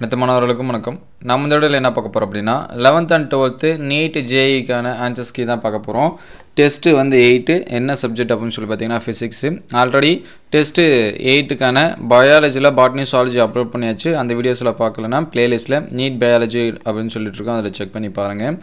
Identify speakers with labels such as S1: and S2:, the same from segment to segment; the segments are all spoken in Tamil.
S1: அனைத்து மாணவர்களுக்கும் வணக்கம் நம்ம இந்த இடத்துல என்ன பார்க்க போகிறோம் அப்படின்னா லெவன்த் அண்ட் டுவெல்த்து நீட் ஜேஇக்கான ஆன்சர்ஸ் கீ தான் பார்க்க போகிறோம் டெஸ்ட்டு வந்து எயிட்டு என்ன சப்ஜெக்ட் அப்படின்னு சொல்லி பார்த்தீங்கன்னா ஃபிசிக்ஸு ஆல்ரெடி டெஸ்ட்டு எயிட்டுக்கான பயாலஜியில் பாட்னி சுவாலஜி அப்லோட் பண்ணியாச்சு அந்த வீடியோஸில் பார்க்கலன்னா பிளேலிஸ்ட்டில் நீட் பயாலஜி அப்படின்னு சொல்லிட்டு அதில் செக் பண்ணி பாருங்கள்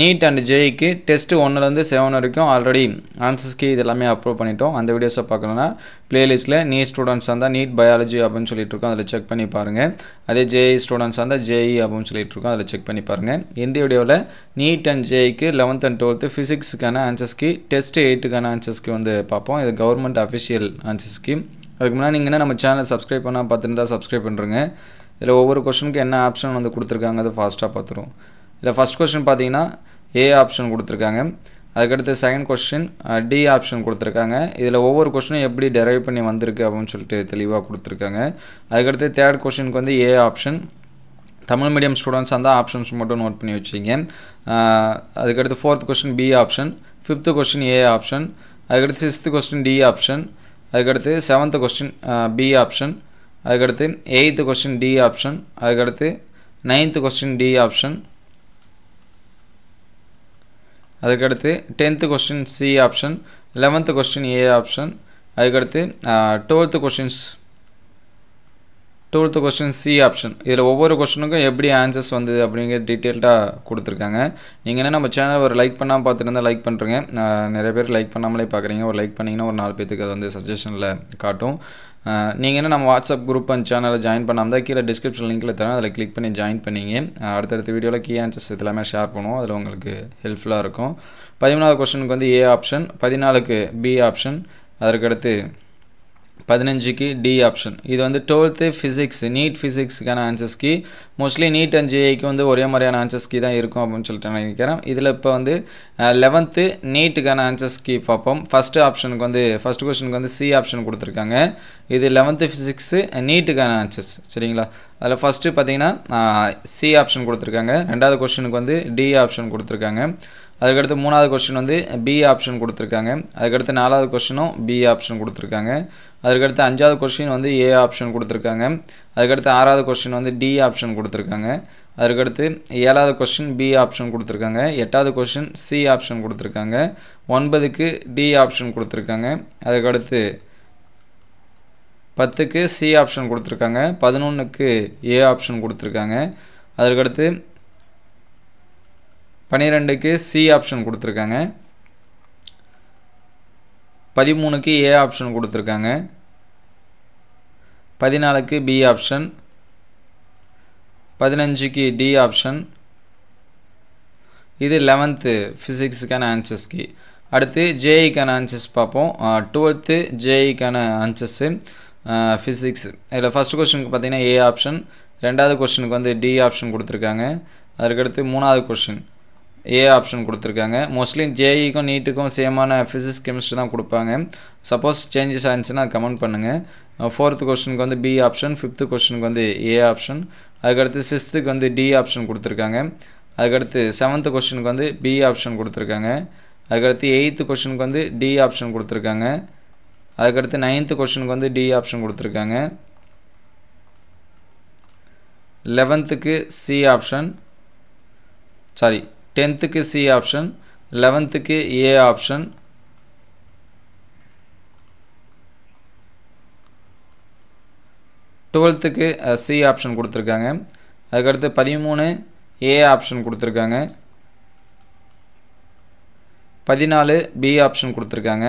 S1: நீட் அண்ட் ஜேஇக்கு டெஸ்ட்டு e ஒன்றுலேருந்து செவன் வரைக்கும் ஆல்ரெடி ஆன்சர்ஸ்க்கு இது எல்லாமே அப்ரூவ் பண்ணிட்டோம் அந்த வீடியோஸை பார்க்கணுன்னா ப்ளேலிஸ்ட்டில் நீ ஸ்டூடெண்ட்ஸ் இருந்தால் நீட் பயாலஜி அப்படின்னு சொல்லிட்டு இருக்கோம் அதில் செக் பண்ணி பாருங்கள் அதே ஜேஇ ஸ்டூடெண்ட்ஸ் இருந்தால் ஜேஇ அப்படின்னு சொல்லிட்டு இருக்கோம் அதில் செக் பண்ணி பாருங்கள் இந்த வீடியோவில் நீட் அண்ட் ஜேஇக்கு லெவன்த் அண்ட் டுவெல்த்து ஃபிசிக்ஸுக்கான ஆன்சர்ஸ்க்கு டெஸ்ட் எயிட்டுக்கான ஆன்சர்ஸ்க்கு வந்து பார்ப்போம் இது கவர்மெண்ட் அஃபிஷியல் ஆன்சர்ஸ்க்கு அதுக்கு முன்னாடி நீங்கள் என்ன நம்ம சேனல் சப்ஸ்கிரைப் பண்ணால் பார்த்துருந்தா சப்ஸ்கிரைப் பண்ணுறேங்க இதில் ஒவ்வொரு கொஷனுக்கு என்ன ஆப்ஷன் வந்து கொடுத்துருக்காங்க அதை ஃபாஸ்ட்டாக பார்த்துருவோம் இதில் ஃபஸ்ட் கொஸ்டின் பார்த்தீங்கன்னா ஏ ஆப்ஷன் கொடுத்துருக்காங்க அதுக்கடுத்து செகண்ட் கொஸ்டின் டி ஆப்ஷன் கொடுத்துருக்காங்க இதில் ஒவ்வொரு கொஸ்டினும் எப்படி டெரைவ் பண்ணி வந்திருக்கு அப்படின்னு சொல்லிட்டு தெளிவாக கொடுத்துருக்காங்க அதுக்கடுத்து தேர்ட் கொஸ்டினுக்கு வந்து A option Tamil medium students அந்த ஆப்ஷன்ஸ் மட்டும் நோட் பண்ணி வச்சுங்க அதுக்கடுத்து fourth question B option fifth question A option அதுக்கடுத்து சிக்ஸ்த்து கொஸ்டின் டி ஆப்ஷன் அதுக்கடுத்து செவன்த்து கொஸ்டின் பி ஆப்ஷன் அதுக்கடுத்து எயித்து கொஸ்டின் டி ஆப்ஷன் அதுக்கடுத்து நைன்த்து கொஸ்டின் டி ஆப்ஷன் அதுக்கடுத்து tenth question C option eleventh question A option அதுக்கடுத்து twelfth questions twelfth question C option இதில் ஒவ்வொரு கொஸ்டினுக்கும் எப்படி ஆன்சர்ஸ் வந்தது அப்படிங்கிற டீட்டெயில்டாக கொடுத்துருக்காங்க நீங்கள் என்ன நம்ம சேனல் ஒரு லைக் பண்ணாமல் பார்த்துட்டு இருந்தால் லைக் பண்ணுறேங்க நிறைய பேர் லைக் பண்ணாமலே பார்க்குறீங்க ஒரு லைக் பண்ணிங்கன்னா ஒரு நாலு பேத்துக்கு அது வந்து சஜஷனில் காட்டும் நீங்கள் என்ன நம்ம வாட்ஸ்அப் குரூப் அண்ட் சேனலில் ஜாயின் பண்ணாமல் அந்த கீழே டிஸ்கிரிப்ஷன் லிங்க்கில் தரேன் அதில் கிளிக் பண்ணி ஜாயின் பண்ணிங்க அடுத்தடுத்த வீடியோவில் கீ ஆன்சர்ஸ் எல்லாமே ஷேர் பண்ணுவோம் அதில் உங்களுக்கு ஹெல்ப்ஃபுல்லாக இருக்கும் பதிமூணாவது கொஸ்டினுக்கு வந்து ஏ ஆப்ஷன் பதினாலுக்கு பி ஆப்ஷன் அதற்கடுத்து பதினஞ்சுக்கு டி ஆப்ஷன் இது வந்து டுவெல்த்து ஃபிசிக்ஸ் நீட் ஃபிசிக்ஸுக்கான answers key mostly NEET and ஜேஐக்கு வந்து ஒரே மாதிரியான ஆன்சர்ஸ் கீ தான் இருக்கும் அப்படின்னு சொல்லிட்டு நான் நினைக்கிறேன் இதில் இப்போ வந்து லெவன்த்து நீட்டுக்கான ஆன்சர்ஸ் கீ பார்ப்போம் ஃபஸ்ட்டு ஆப்ஷனுக்கு வந்து ஃபஸ்ட் கொஸ்டினுக்கு வந்து சி ஆப்ஷன் கொடுத்துருக்காங்க இது லெவன்த்து ஃபிசிக்ஸு நீட்டுக்கான ஆன்சர்ஸ் சரிங்களா அதில் ஃபஸ்ட்டு பார்த்தீங்கன்னா சி ஆப்ஷன் கொடுத்துருக்காங்க ரெண்டாவது கொஸ்டினுக்கு வந்து டி ஆப்ஷன் கொடுத்துருக்காங்க அதுக்கடுத்து மூணாவது கொஸ்டின் வந்து பி ஆப்ஷன் கொடுத்துருக்காங்க அதுக்கடுத்து நாலாவது கொஸ்டினும் பி ஆப்ஷன் கொடுத்துருக்காங்க அதுக்கடுத்து அஞ்சாவது கொஸ்டின் வந்து ஏ ஆப்ஷன் கொடுத்துருக்காங்க அதுக்கடுத்து ஆறாவது கொஸ்டின் வந்து டி ஆப்ஷன் கொடுத்துருக்காங்க அதுக்கடுத்து ஏழாவது கொஸ்டின் பி ஆப்ஷன் கொடுத்துருக்காங்க எட்டாவது கொஸ்டின் சி ஆப்ஷன் கொடுத்துருக்காங்க ஒன்பதுக்கு டி ஆப்ஷன் கொடுத்துருக்காங்க அதுக்கடுத்து பத்துக்கு சி ஆப்ஷன் கொடுத்துருக்காங்க பதினொன்றுக்கு ஏ ஆப்ஷன் கொடுத்துருக்காங்க அதுக்கடுத்து பன்னிரெண்டுக்கு சி ஆப்ஷன் கொடுத்துருக்காங்க பதிமூணுக்கு ஏ ஆப்ஷன் கொடுத்துருக்காங்க பதினாலுக்கு பி ஆப்ஷன் பதினஞ்சுக்கு டி ஆப்ஷன் இது லெவன்த்து ஃபிசிக்ஸுக்கான ஆன்சர்ஸ்க்கு அடுத்து ஜேஇக்கான e ஆன்சர்ஸ் பார்ப்போம் டுவெல்த்து ஜேஇக்கான ஆன்சர்ஸு ஃபிசிக்ஸ் இதில் ஃபஸ்ட் கொஷனுக்கு பார்த்தீங்கன்னா ஏ ஆப்ஷன் ரெண்டாவது கொஸ்டினுக்கு வந்து டி ஆப்ஷன் கொடுத்துருக்காங்க அதுக்கடுத்து மூணாவது கொஷின் ஏ ஆப்ஷன் கொடுத்துருக்காங்க மோஸ்ட்லி ஜேஇக்கும் e நீட்டுக்கும் சேமான ஃபிசிக்ஸ் கெமிஸ்ட்ரி தான் கொடுப்பாங்க சப்போஸ் சேஞ்சஸ் ஆனிச்சுன்னா கமெண்ட் பண்ணுங்கள் ஃபோர்த் கொஸ்டினுக்கு வந்து பி ஆப்ஷன் ஃபிஃப்த்து கொஸ்டினுக்கு வந்து ஏ ஆப்ஷன் அதுக்கடுத்து சிக்ஸ்த்துக்கு வந்து டி ஆப்ஷன் கொடுத்துருக்காங்க அதுக்கடுத்து செவன்த்து கொஸ்டினுக்கு வந்து பி ஆப்ஷன் கொடுத்துருக்காங்க அதுக்கடுத்து எயித்து கொஸ்டினுக்கு வந்து டி ஆப்ஷன் கொடுத்துருக்காங்க அதுக்கடுத்து நைன்த்து கொஸ்டினுக்கு வந்து டி ஆப்ஷன் கொடுத்துருக்காங்க லெவன்த்துக்கு சி ஆப்ஷன் சாரி டென்த்துக்கு சி ஆப்ஷன் லெவன்த்துக்கு ஏ ஆப்ஷன் டுவெல்த்துக்கு சி ஆப்ஷன் கொடுத்துருக்காங்க அதுக்கடுத்து பதிமூணு ஏ ஆப்ஷன் கொடுத்துருக்காங்க பதினாலு பி ஆப்ஷன் கொடுத்துருக்காங்க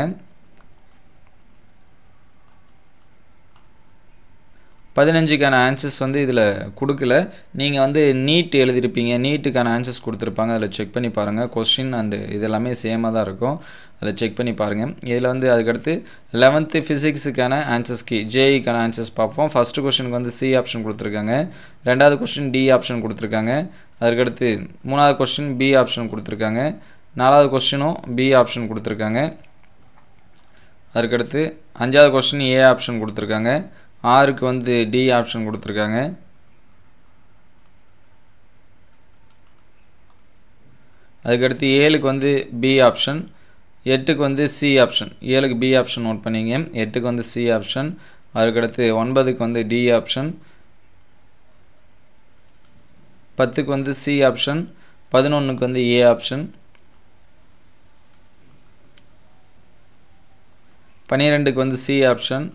S1: பதினஞ்சுக்கான ஆன்சர்ஸ் வந்து இதில் கொடுக்கல நீங்கள் வந்து நீட் எழுதியிருப்பீங்க நீட்டுக்கான ஆன்சர்ஸ் கொடுத்துருப்பாங்க அதில் செக் பண்ணி பாருங்கள் கொஸ்டின் அண்டு இதெல்லாமே சேமாக தான் இருக்கும் அதில் செக் பண்ணி பாருங்கள் இதில் வந்து அதுக்கடுத்து லெவன்த்து ஃபிசிக்ஸுக்கான ஆன்சர்ஸ் கி ஜேஇக்கான ஆன்சர்ஸ் பார்ப்போம் ஃபஸ்ட்டு கொஸ்டினுக்கு வந்து சி ஆப்ஷன் கொடுத்துருக்காங்க ரெண்டாவது கொஸ்டின் டி ஆப்ஷன் கொடுத்துருக்காங்க அதுக்கடுத்து மூணாவது கொஸ்டின் பி ஆப்ஷன் கொடுத்துருக்காங்க நாலாவது கொஸ்டினும் பி ஆப்ஷன் கொடுத்துருக்காங்க அதுக்கடுத்து அஞ்சாவது கொஸ்டின் ஏ ஆப்ஷன் கொடுத்துருக்காங்க ஆறுக்கு வந்து டி ஆப்ஷன் கொடுத்துருக்காங்க அதுக்கடுத்து ஏழுக்கு வந்து பி ஆப்ஷன் எட்டுக்கு வந்து சி ஆப்ஷன் ஏழுக்கு பி ஆப்ஷன் நோட் பண்ணிங்க எட்டுக்கு வந்து சி ஆப்ஷன் அதுக்கடுத்து ஒன்பதுக்கு வந்து டி ஆப்ஷன் பத்துக்கு வந்து சி ஆப்ஷன் பதினொன்றுக்கு வந்து ஏ ஆப்ஷன் பன்னிரெண்டுக்கு வந்து சி ஆப்ஷன்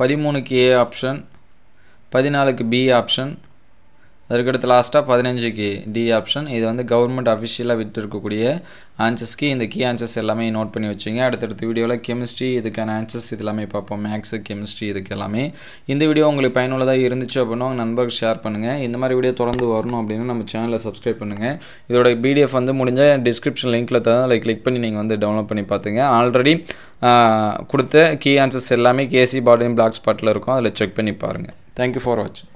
S1: பதிமூணுக்கு ஏ ஆப்ஷன் பதினாலுக்கு பி ஆப்ஷன் அதுக்கடுத்து லாஸ்ட்டாக பதினஞ்சு டி ஆப்ஷன் இது வந்து கவர்மெண்ட் அஃபிஷியலாக விட்டு இருக்கக்கூடிய ஆன்சர்ஸ்க்கு இந்த கீ ஆன்சர்ஸ் எல்லாமே நோட் பண்ணி வச்சுங்க அடுத்தடுத்த வீடியோவில் கெமிஸ்ட்ரி இதுக்கான ஆன்சர்ஸ் இது எல்லாமே பார்ப்போம் மேக்ஸு கெமிஸ்ட்ரி இதுக்கு எல்லாமே இந்த வீடியோ உங்களுக்கு பயனுள்ளதாக இருந்துச்சு அப்படின்னா உங்கள் நண்பர்கள் ஷேர் பண்ணுங்கள் இந்த மாதிரி வீடியோ தொடர்ந்து வரணும் அப்படின்னு நம்ம சேனலில் சப்ஸ்கிரைப் பண்ணுங்கள் இதோட பிடிஎஃப் வந்து முடிஞ்ச டிஸ்கிரிப்ஷன் லிங்க்கில் தான் அதில் கிளிக் பண்ணி நீங்கள் வந்து டவுன்லோட் பண்ணி பார்த்துங்க ஆல்ரெடி கொடுத்த கீ ஆன்சர்ஸ் எல்லாமே கேசி பாடின் பிளாக் ஸ்பாட்டில் இருக்கும் அதில் செக் பண்ணி பாருங்கள் தேங்க்யூ ஃபார் வாட்சிங்